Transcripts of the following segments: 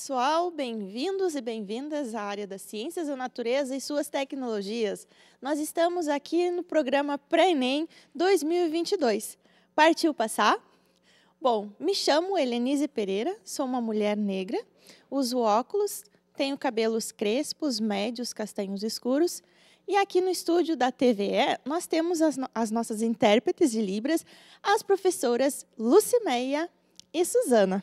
pessoal, bem-vindos e bem-vindas à área das ciências da natureza e suas tecnologias. Nós estamos aqui no programa Pré-ENEM 2022. Partiu passar? Bom, me chamo Helenise Pereira, sou uma mulher negra, uso óculos, tenho cabelos crespos, médios, castanhos escuros. E aqui no estúdio da TVE, nós temos as, no as nossas intérpretes de Libras, as professoras Lucimeia e Suzana.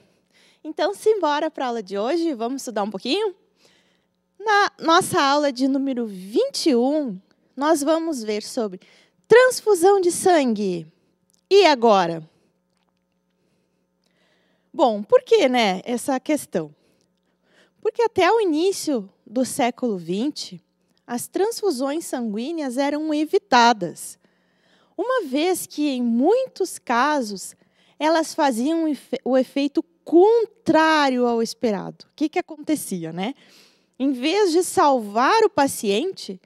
Então, simbora para a aula de hoje, vamos estudar um pouquinho? Na nossa aula de número 21, nós vamos ver sobre transfusão de sangue. E agora? Bom, por que né, essa questão? Porque até o início do século XX, as transfusões sanguíneas eram evitadas, uma vez que, em muitos casos, elas faziam o efeito contrário ao esperado. O que, que acontecia, né? Em vez de salvar o paciente,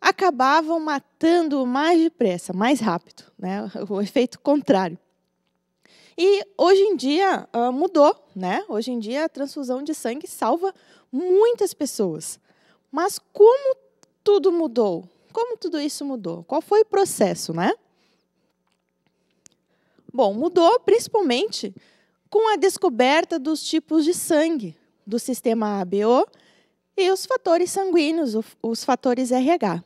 acabavam matando mais depressa, mais rápido, né? O efeito contrário. E hoje em dia ah, mudou, né? Hoje em dia a transfusão de sangue salva muitas pessoas. Mas como tudo mudou? Como tudo isso mudou? Qual foi o processo, né? Bom, mudou principalmente com a descoberta dos tipos de sangue do sistema ABO e os fatores sanguíneos, os fatores RH.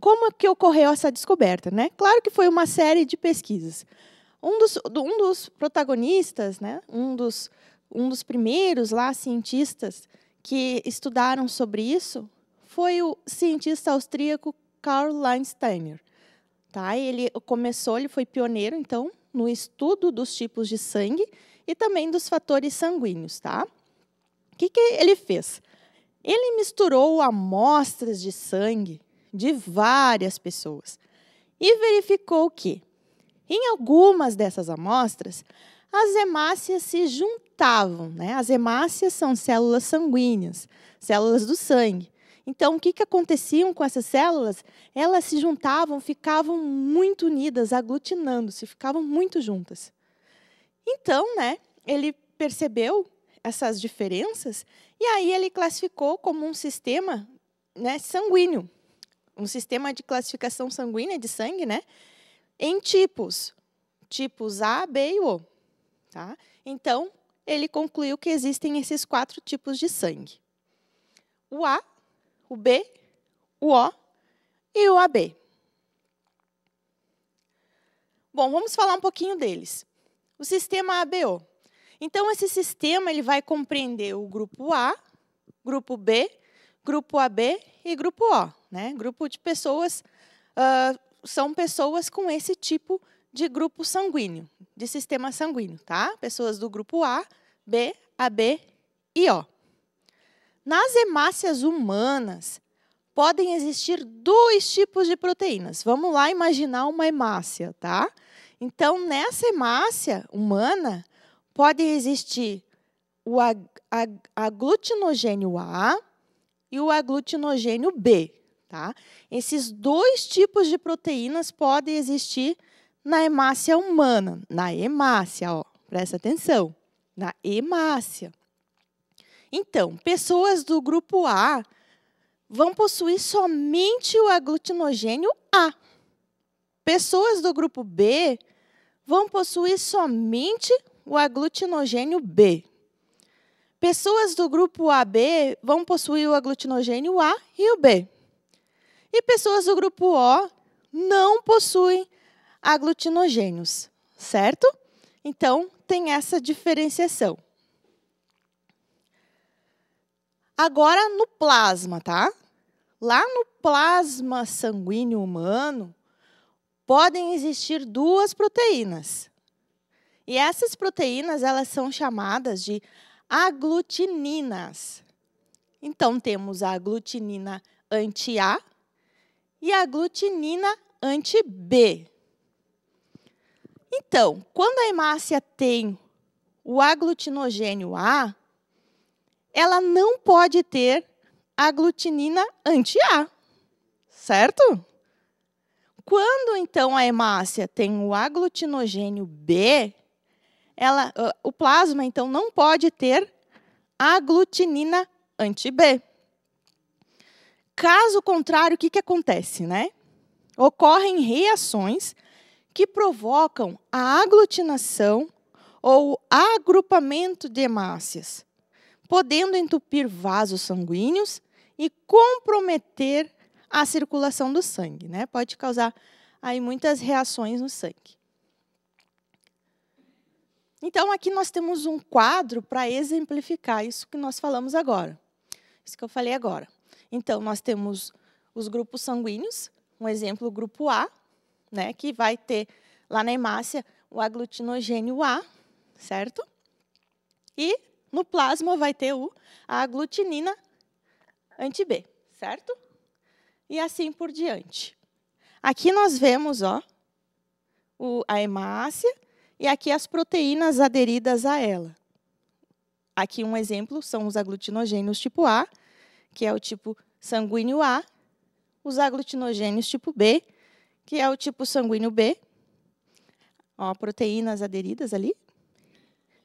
Como que ocorreu essa descoberta? Né? Claro que foi uma série de pesquisas. Um dos, um dos protagonistas, né, um, dos, um dos primeiros lá cientistas que estudaram sobre isso foi o cientista austríaco Karl Landsteiner. Tá? Ele começou, ele foi pioneiro, então, no estudo dos tipos de sangue e também dos fatores sanguíneos. Tá? O que, que ele fez? Ele misturou amostras de sangue de várias pessoas e verificou que, em algumas dessas amostras, as hemácias se juntavam. Né? As hemácias são células sanguíneas, células do sangue. Então, o que, que aconteciam com essas células? Elas se juntavam, ficavam muito unidas, aglutinando-se, ficavam muito juntas. Então, né, ele percebeu essas diferenças e aí ele classificou como um sistema né, sanguíneo, um sistema de classificação sanguínea de sangue, né, em tipos, tipos A, B e O. Tá? Então, ele concluiu que existem esses quatro tipos de sangue. O A o B, o O e o AB. Bom, vamos falar um pouquinho deles. O sistema ABO. Então, esse sistema ele vai compreender o grupo A, grupo B, grupo AB e grupo O. Né? Grupo de pessoas uh, são pessoas com esse tipo de grupo sanguíneo, de sistema sanguíneo, tá? Pessoas do grupo A, B, AB e O. Nas hemácias humanas, podem existir dois tipos de proteínas. Vamos lá imaginar uma hemácia, tá? Então, nessa hemácia humana, podem existir o aglutinogênio A e o aglutinogênio B, tá? Esses dois tipos de proteínas podem existir na hemácia humana, na hemácia, ó, presta atenção, na hemácia. Então, pessoas do grupo A vão possuir somente o aglutinogênio A. Pessoas do grupo B vão possuir somente o aglutinogênio B. Pessoas do grupo AB vão possuir o aglutinogênio A e o B. E pessoas do grupo O não possuem aglutinogênios, certo? Então, tem essa diferenciação. Agora no plasma, tá? Lá no plasma sanguíneo humano podem existir duas proteínas. E essas proteínas, elas são chamadas de aglutininas. Então temos a aglutinina anti-A e a aglutinina anti-B. Então, quando a hemácia tem o aglutinogênio A, ela não pode ter aglutinina anti-A, certo? Quando então a hemácia tem o aglutinogênio B, ela, ah, o plasma então não pode ter aglutinina anti-B. Caso contrário, o que, que acontece, né? Ocorrem reações que provocam a aglutinação ou agrupamento de hemácias, podendo entupir vasos sanguíneos e comprometer a circulação do sangue, né? Pode causar aí muitas reações no sangue. Então aqui nós temos um quadro para exemplificar isso que nós falamos agora. Isso que eu falei agora. Então nós temos os grupos sanguíneos, um exemplo, o grupo A, né, que vai ter lá na hemácia o aglutinogênio A, certo? E no plasma vai ter o, a aglutinina anti-B, certo? E assim por diante. Aqui nós vemos ó, o, a hemácia e aqui as proteínas aderidas a ela. Aqui um exemplo são os aglutinogênios tipo A, que é o tipo sanguíneo A, os aglutinogênios tipo B, que é o tipo sanguíneo B, ó, proteínas aderidas ali,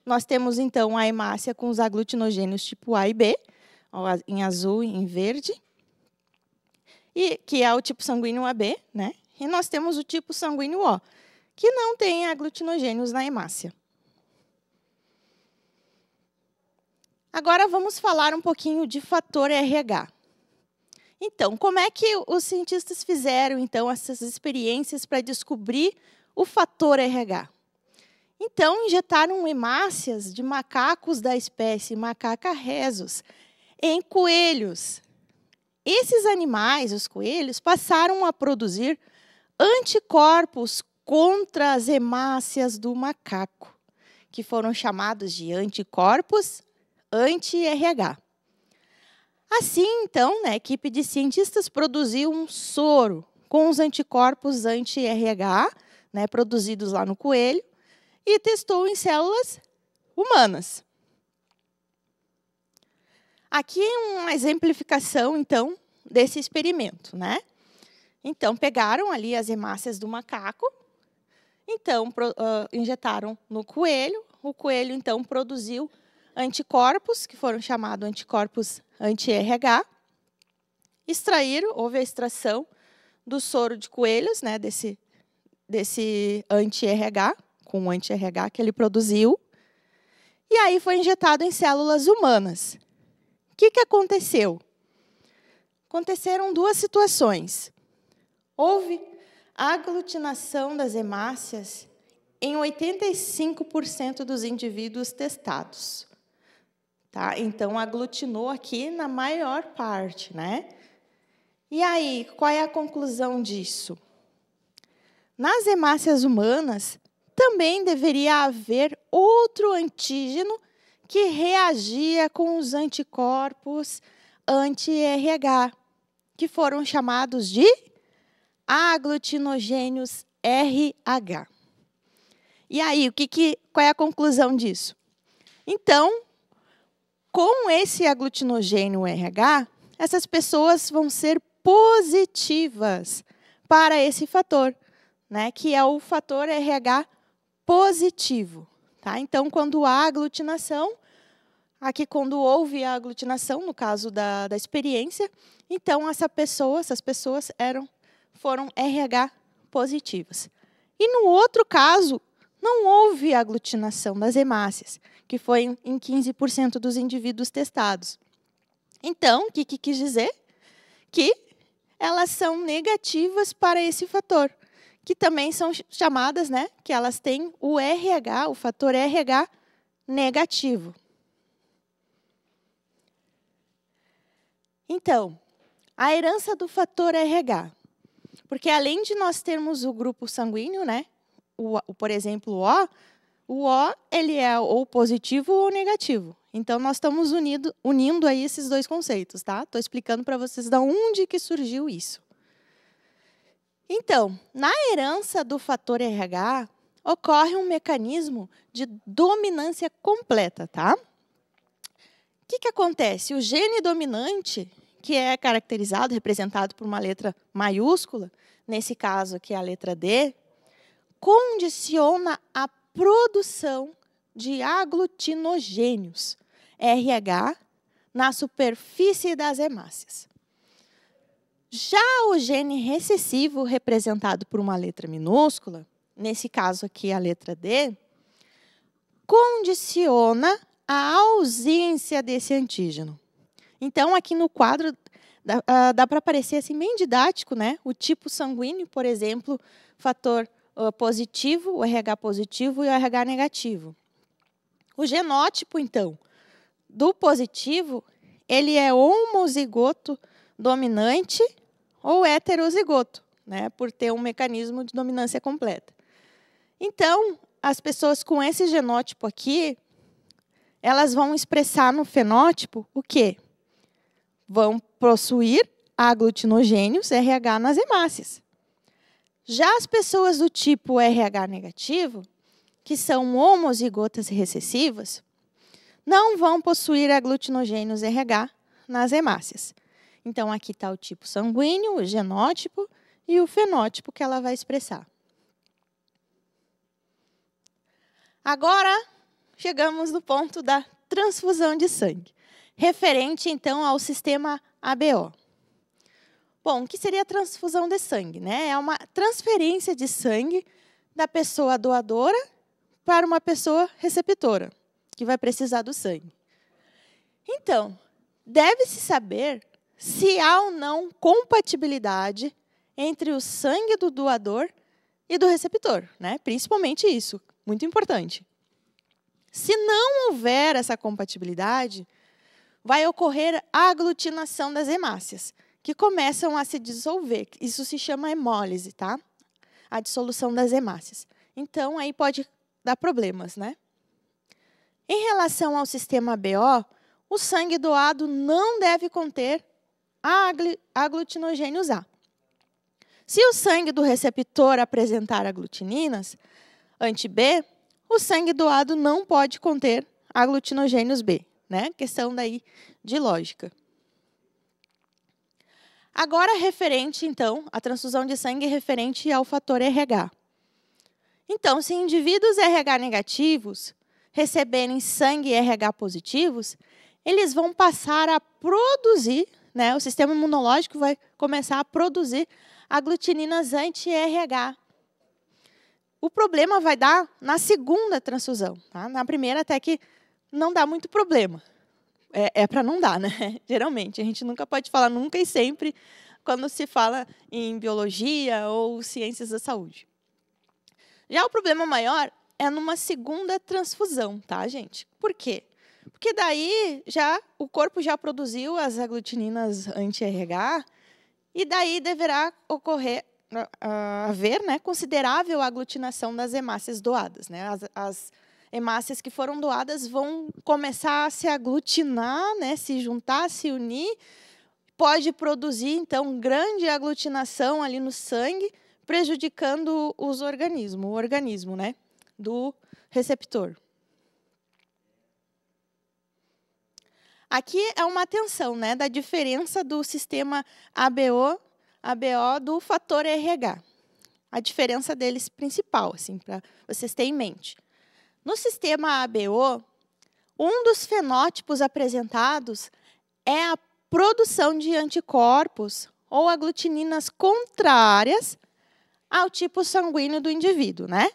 nós temos, então, a hemácia com os aglutinogênios tipo A e B, em azul e em verde, e que é o tipo sanguíneo AB, né? E nós temos o tipo sanguíneo O, que não tem aglutinogênios na hemácia. Agora vamos falar um pouquinho de fator RH. Então, como é que os cientistas fizeram então essas experiências para descobrir o fator RH? Então, injetaram hemácias de macacos da espécie Macaca rhesus em coelhos. Esses animais, os coelhos, passaram a produzir anticorpos contra as hemácias do macaco, que foram chamados de anticorpos anti-RH. Assim, então, né, a equipe de cientistas produziu um soro com os anticorpos anti-RH, né, produzidos lá no coelho, e testou em células humanas. Aqui é uma exemplificação, então, desse experimento, né? Então, pegaram ali as hemácias do macaco, então, ah, injetaram no coelho, o coelho, então, produziu anticorpos, que foram chamados anticorpos anti-RH, extraíram, houve a extração do soro de coelhos, né, desse, desse anti-RH, com o anti-RH que ele produziu, e aí foi injetado em células humanas. O que, que aconteceu? Aconteceram duas situações. Houve aglutinação das hemácias em 85% dos indivíduos testados. Tá? Então, aglutinou aqui na maior parte. Né? E aí, qual é a conclusão disso? Nas hemácias humanas, também deveria haver outro antígeno que reagia com os anticorpos anti-RH, que foram chamados de aglutinogênios RH. E aí, o que, que, qual é a conclusão disso? Então, com esse aglutinogênio RH, essas pessoas vão ser positivas para esse fator, né, que é o fator RH positivo. Tá? Então, quando há aglutinação, aqui quando houve a aglutinação, no caso da, da experiência, então essa pessoa, essas pessoas eram, foram RH positivas. E no outro caso, não houve aglutinação das hemácias, que foi em 15% dos indivíduos testados. Então, o que, que quis dizer? Que elas são negativas para esse fator que também são chamadas, né, que elas têm o RH, o fator RH negativo. Então, a herança do fator RH. Porque além de nós termos o grupo sanguíneo, né, o, o, por exemplo, o O, o O ele é ou positivo ou negativo. Então nós estamos unido, unindo aí esses dois conceitos, tá? Estou explicando para vocês da onde que surgiu isso. Então, na herança do fator RH, ocorre um mecanismo de dominância completa, tá? O que, que acontece? O gene dominante, que é caracterizado, representado por uma letra maiúscula, nesse caso que é a letra D, condiciona a produção de aglutinogênios, RH, na superfície das hemácias. Já o gene recessivo, representado por uma letra minúscula, nesse caso aqui a letra D, condiciona a ausência desse antígeno. Então, aqui no quadro, dá, ah, dá para aparecer assim, bem didático, né? O tipo sanguíneo, por exemplo, fator ah, positivo, o RH positivo e o RH negativo. O genótipo, então, do positivo, ele é homozigoto dominante ou heterozigoto, né, por ter um mecanismo de dominância completa. Então, as pessoas com esse genótipo aqui, elas vão expressar no fenótipo o quê? Vão possuir aglutinogênios RH nas hemácias. Já as pessoas do tipo RH negativo, que são homozigotas recessivas, não vão possuir aglutinogênios RH nas hemácias. Então, aqui está o tipo sanguíneo, o genótipo e o fenótipo que ela vai expressar. Agora, chegamos no ponto da transfusão de sangue, referente, então, ao sistema ABO. Bom, o que seria a transfusão de sangue? Né? É uma transferência de sangue da pessoa doadora para uma pessoa receptora, que vai precisar do sangue. Então, deve-se saber se há ou não compatibilidade entre o sangue do doador e do receptor, né? Principalmente isso, muito importante. Se não houver essa compatibilidade, vai ocorrer a aglutinação das hemácias, que começam a se dissolver. Isso se chama hemólise, tá? A dissolução das hemácias. Então, aí pode dar problemas, né? Em relação ao sistema BO, o sangue doado não deve conter aglutinogênios A. Se o sangue do receptor apresentar aglutininas, anti-B, o sangue doado não pode conter aglutinogênios B. Né? Questão daí de lógica. Agora, referente, então, à transfusão de sangue é referente ao fator RH. Então, se indivíduos RH negativos receberem sangue RH positivos, eles vão passar a produzir né? O sistema imunológico vai começar a produzir aglutininas anti-RH. O problema vai dar na segunda transfusão. Tá? Na primeira, até que não dá muito problema. É, é para não dar, né? Geralmente. A gente nunca pode falar nunca e sempre quando se fala em biologia ou ciências da saúde. Já o problema maior é numa segunda transfusão, tá, gente? Por quê? Porque daí já o corpo já produziu as aglutininas anti-RH e daí deverá ocorrer haver né, considerável aglutinação das hemácias doadas. Né? As, as hemácias que foram doadas vão começar a se aglutinar, né, se juntar, se unir, pode produzir então grande aglutinação ali no sangue, prejudicando os organismos, o organismo, né, do receptor. Aqui é uma atenção né, da diferença do sistema ABO, ABO do fator RH. A diferença deles principal, assim, para vocês terem em mente. No sistema ABO, um dos fenótipos apresentados é a produção de anticorpos ou aglutininas contrárias ao tipo sanguíneo do indivíduo, né?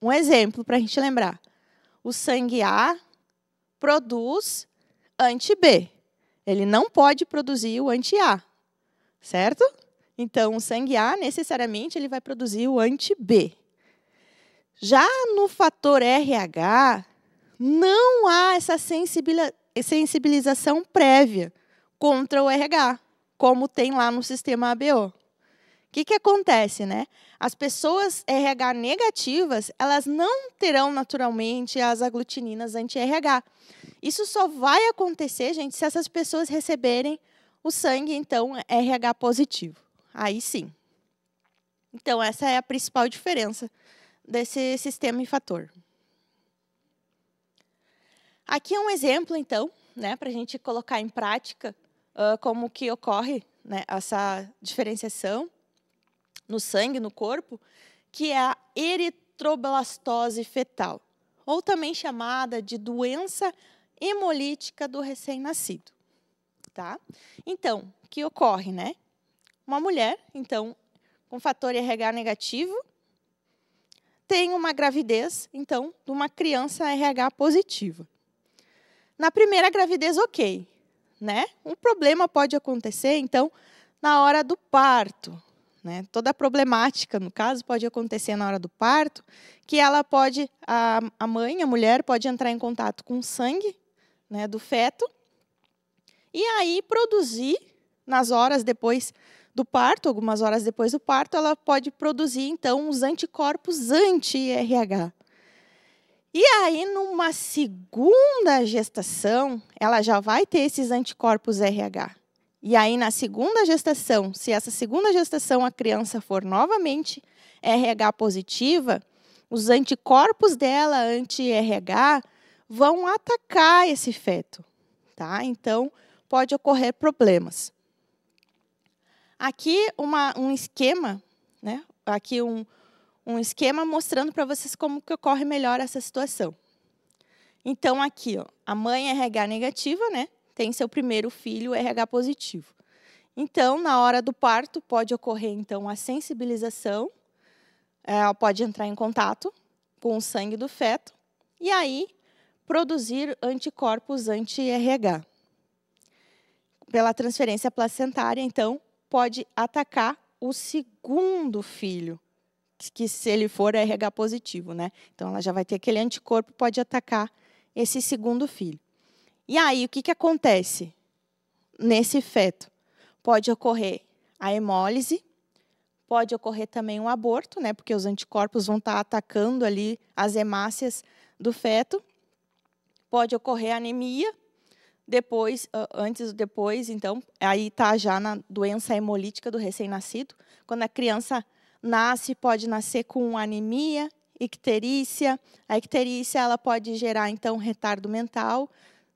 Um exemplo para a gente lembrar. O sangue A produz anti-B. Ele não pode produzir o anti-A, certo? Então, o sangue A, necessariamente, ele vai produzir o anti-B. Já no fator RH, não há essa sensibilização prévia contra o RH, como tem lá no sistema ABO. O que, que acontece, né? As pessoas RH negativas, elas não terão naturalmente as aglutininas anti-RH, isso só vai acontecer, gente, se essas pessoas receberem o sangue, então, RH positivo. Aí sim. Então, essa é a principal diferença desse sistema e fator. Aqui é um exemplo, então, né, para a gente colocar em prática uh, como que ocorre né, essa diferenciação no sangue, no corpo, que é a eritroblastose fetal, ou também chamada de doença hemolítica do recém-nascido. Tá? Então, o que ocorre, né? Uma mulher, então, com fator RH negativo, tem uma gravidez, então, de uma criança RH positiva. Na primeira gravidez, ok. Né? Um problema pode acontecer, então, na hora do parto. Né? Toda a problemática, no caso, pode acontecer na hora do parto, que ela pode, a, a mãe, a mulher, pode entrar em contato com sangue né, do feto, e aí produzir, nas horas depois do parto, algumas horas depois do parto, ela pode produzir, então, os anticorpos anti-RH. E aí, numa segunda gestação, ela já vai ter esses anticorpos RH. E aí, na segunda gestação, se essa segunda gestação a criança for novamente RH positiva, os anticorpos dela anti-RH vão atacar esse feto, tá? Então, pode ocorrer problemas. Aqui uma, um esquema, né? Aqui um, um esquema mostrando para vocês como que ocorre melhor essa situação. Então, aqui, ó, a mãe é RH negativa, né? Tem seu primeiro filho RH positivo. Então, na hora do parto, pode ocorrer então a sensibilização, ela eh, pode entrar em contato com o sangue do feto, e aí produzir anticorpos anti-RH. Pela transferência placentária, então, pode atacar o segundo filho, que se ele for RH positivo, né? Então ela já vai ter aquele anticorpo, pode atacar esse segundo filho. E aí, o que, que acontece nesse feto? Pode ocorrer a hemólise, pode ocorrer também um aborto, né? Porque os anticorpos vão estar atacando ali as hemácias do feto pode ocorrer anemia, depois, ah, antes depois, então, aí está já na doença hemolítica do recém-nascido. Quando a criança nasce, pode nascer com anemia, icterícia. A icterícia ela pode gerar então retardo mental,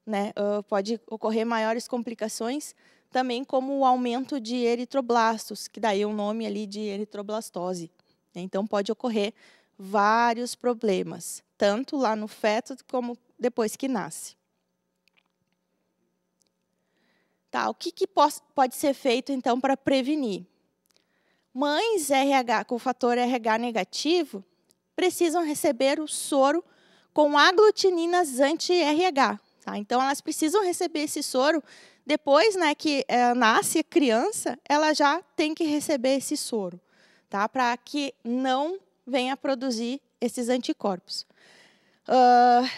né? Ah, pode ocorrer maiores complicações, também como o aumento de eritroblastos, que daí o é nome ali de eritroblastose. Né? Então pode ocorrer vários problemas, tanto lá no feto como depois que nasce. Tá, o que, que pode ser feito, então, para prevenir? Mães RH com fator RH negativo precisam receber o soro com aglutininas anti-RH. Tá? Então, elas precisam receber esse soro depois né, que é, nasce a criança, ela já tem que receber esse soro, tá? para que não venha a produzir esses anticorpos. O uh, ah,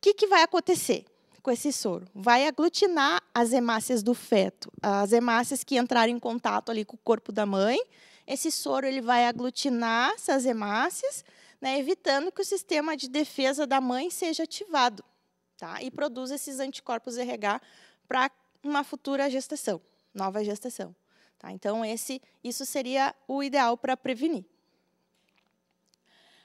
que, que vai acontecer com esse soro? Vai aglutinar as hemácias do feto, as hemácias que entraram em contato ali com o corpo da mãe. Esse soro ele vai aglutinar essas hemácias, né, evitando que o sistema de defesa da mãe seja ativado tá? e produza esses anticorpos RH para uma futura gestação, nova gestação. Tá? Então, esse, isso seria o ideal para prevenir.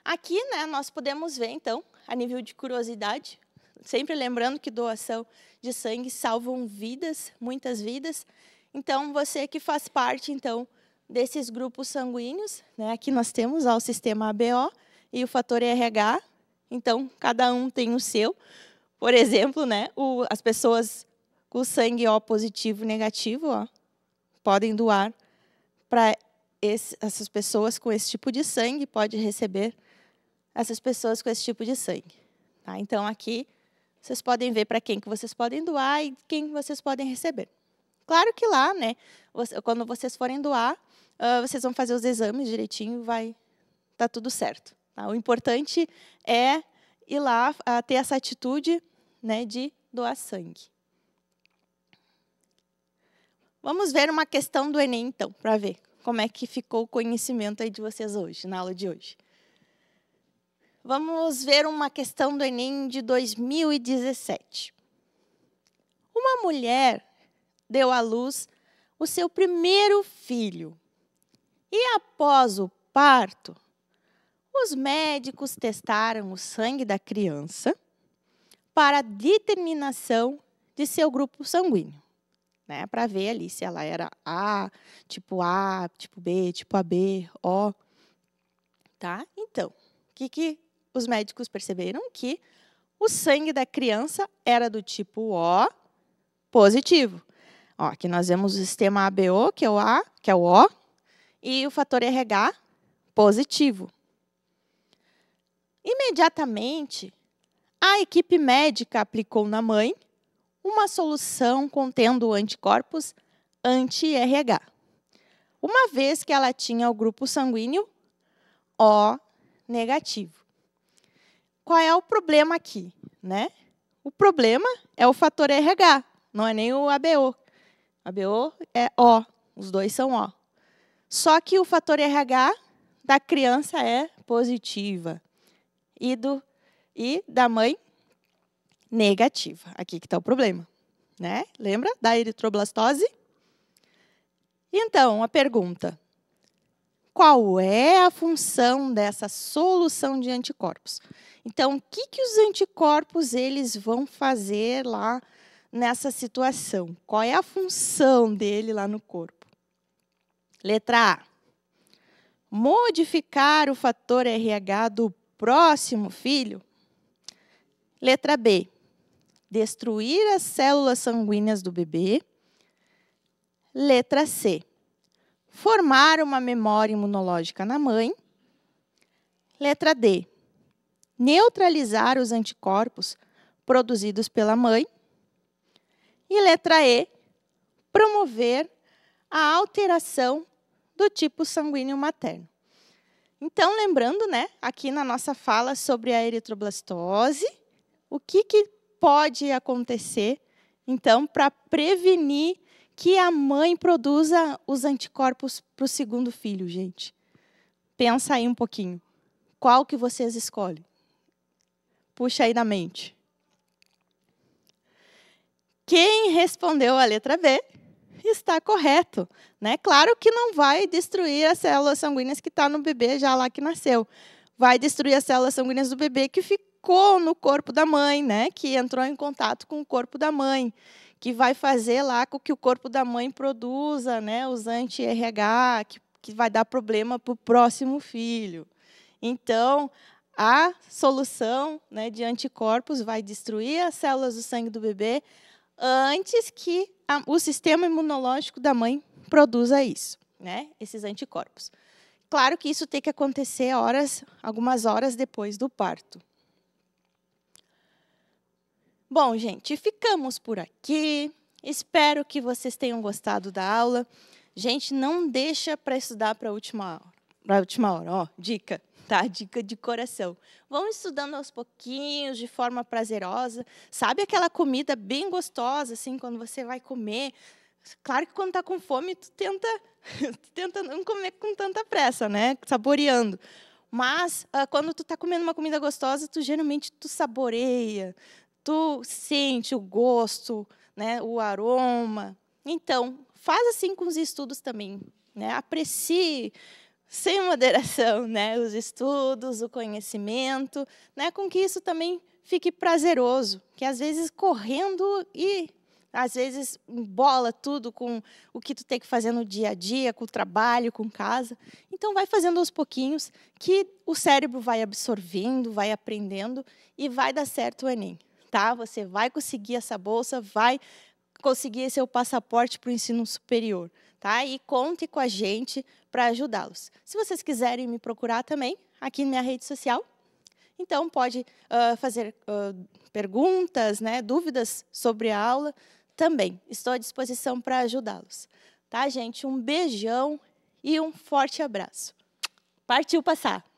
Aqui, né, nós podemos ver, então, a nível de curiosidade, sempre lembrando que doação de sangue salvam vidas, muitas vidas. Então, você que faz parte, então, desses grupos sanguíneos, né, aqui nós temos ó, o sistema ABO e o fator RH. Então, cada um tem o seu. Por exemplo, né, o, as pessoas com sangue O positivo e negativo ó, podem doar para essas pessoas com esse tipo de sangue, pode receber essas pessoas com esse tipo de sangue. Tá? Então, aqui vocês podem ver para quem que vocês podem doar e quem vocês podem receber. Claro que lá, né, quando vocês forem doar, uh, vocês vão fazer os exames direitinho, vai tá tudo certo. Tá? O importante é ir lá uh, ter essa atitude, né, de doar sangue. Vamos ver uma questão do Enem então, para ver como é que ficou o conhecimento aí de vocês hoje, na aula de hoje. Vamos ver uma questão do Enem de 2017. Uma mulher deu à luz o seu primeiro filho. E após o parto, os médicos testaram o sangue da criança para determinação de seu grupo sanguíneo, né? Para ver ali se ela era A, tipo A, tipo B, tipo AB, O, tá? Então, o que, que os médicos perceberam que o sangue da criança era do tipo O positivo. Ó, aqui nós vemos o sistema ABO, que é o A, que é o O, e o fator RH positivo. Imediatamente, a equipe médica aplicou na mãe uma solução contendo anticorpos anti-RH, uma vez que ela tinha o grupo sanguíneo O negativo qual é o problema aqui, né? O problema é o fator RH, não é nem o ABO. ABO é O, os dois são O. Só que o fator RH da criança é positiva e do e da mãe negativa. Aqui que está o problema, né? Lembra da eritroblastose? Então, a pergunta: qual é a função dessa solução de anticorpos? Então, o que, que os anticorpos eles vão fazer lá nessa situação? Qual é a função dele lá no corpo? Letra A. Modificar o fator RH do próximo filho? Letra B. Destruir as células sanguíneas do bebê? Letra C. Formar uma memória imunológica na mãe? Letra D neutralizar os anticorpos produzidos pela mãe. E letra E, promover a alteração do tipo sanguíneo materno. Então, lembrando, né, aqui na nossa fala sobre a eritroblastose, o que, que pode acontecer, então, para prevenir que a mãe produza os anticorpos para o segundo filho, gente? Pensa aí um pouquinho. Qual que vocês escolhem? Puxa aí na mente. Quem respondeu a letra B está correto. Né? Claro que não vai destruir as células sanguíneas que está no bebê já lá que nasceu. Vai destruir as células sanguíneas do bebê que ficou no corpo da mãe, né? que entrou em contato com o corpo da mãe, que vai fazer lá com que o corpo da mãe produza né? os anti-RH, que, que vai dar problema para o próximo filho. Então, a solução né, de anticorpos vai destruir as células do sangue do bebê antes que a, o sistema imunológico da mãe produza isso, né, esses anticorpos. Claro que isso tem que acontecer horas, algumas horas depois do parto. Bom, gente, ficamos por aqui. Espero que vocês tenham gostado da aula. Gente, não deixa para estudar para a última aula para a última hora, ó, dica, tá? Dica de coração. Vão estudando aos pouquinhos, de forma prazerosa. Sabe aquela comida bem gostosa, assim, quando você vai comer? Claro que quando tá com fome, tu tenta, tu tenta não comer com tanta pressa, né? Saboreando. Mas ah, quando tu tá comendo uma comida gostosa, tu geralmente tu saboreia, tu sente o gosto, né? O aroma. Então, faz assim com os estudos também, né? Aprecie sem moderação, né? Os estudos, o conhecimento, né? Com que isso também fique prazeroso, que às vezes correndo e às vezes embola tudo com o que tu tem que fazer no dia a dia, com o trabalho, com casa. Então vai fazendo aos pouquinhos que o cérebro vai absorvendo, vai aprendendo e vai dar certo o ENEM, tá? Você vai conseguir essa bolsa, vai conseguir esse seu passaporte para o ensino superior tá? E conte com a gente para ajudá-los. Se vocês quiserem me procurar também aqui na minha rede social, então pode uh, fazer uh, perguntas, né, dúvidas sobre a aula também. Estou à disposição para ajudá-los. Tá, gente? Um beijão e um forte abraço. Partiu passar!